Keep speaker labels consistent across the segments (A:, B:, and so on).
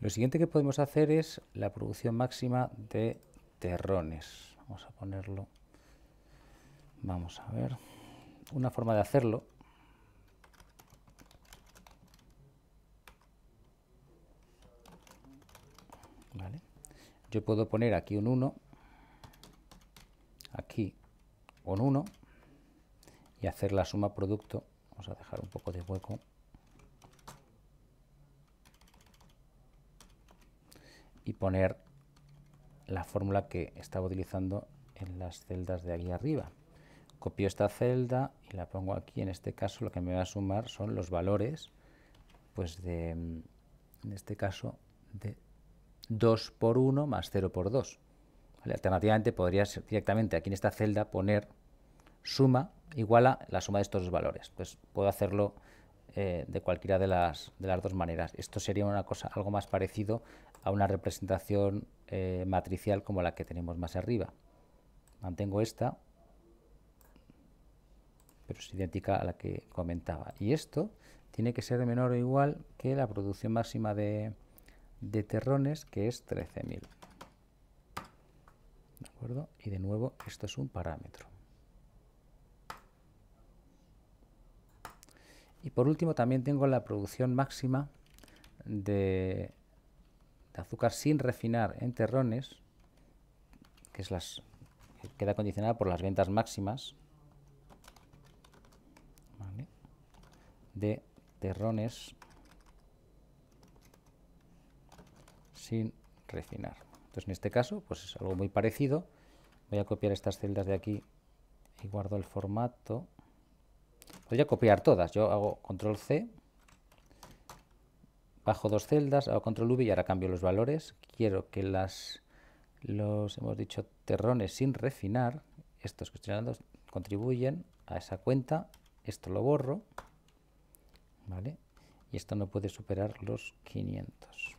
A: Lo siguiente que podemos hacer es la producción máxima de terrones. Vamos a ponerlo. Vamos a ver. Una forma de hacerlo Yo puedo poner aquí un 1, aquí un 1 y hacer la suma producto. Vamos a dejar un poco de hueco y poner la fórmula que estaba utilizando en las celdas de aquí arriba. Copio esta celda y la pongo aquí. En este caso lo que me va a sumar son los valores, pues de, mm, en este caso, de 2 por 1 más 0 por 2. alternativamente Alternativamente ser directamente aquí en esta celda poner suma igual a la suma de estos dos valores. Pues puedo hacerlo eh, de cualquiera de las, de las dos maneras. Esto sería una cosa algo más parecido a una representación eh, matricial como la que tenemos más arriba. Mantengo esta, pero es idéntica a la que comentaba. Y esto tiene que ser menor o igual que la producción máxima de, de terrones, que es 13.000. ¿De acuerdo? Y de nuevo, esto es un parámetro. Y por último también tengo la producción máxima de, azúcar sin refinar en terrones, que es las queda condicionada por las ventas máximas de terrones sin refinar. Entonces en este caso pues es algo muy parecido. Voy a copiar estas celdas de aquí y guardo el formato. Pues voy a copiar todas. Yo hago control C, bajo dos celdas, hago control V y ahora cambio los valores. Quiero que las los, hemos dicho, terrones sin refinar, estos que estoy dando, contribuyen a esa cuenta. Esto lo borro, Y esto no puede superar los 500.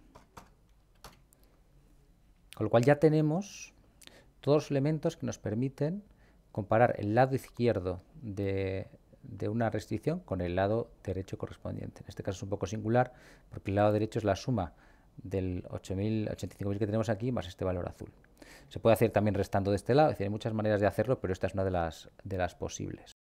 A: Con lo cual ya tenemos todos los elementos que nos permiten comparar el lado izquierdo de de una restricción con el lado derecho correspondiente. En este caso es un poco singular porque el lado derecho es la suma del 85.000 que tenemos aquí más este valor azul. Se puede hacer también restando de este lado, es decir, hay muchas maneras de hacerlo, pero esta es una de las posibles.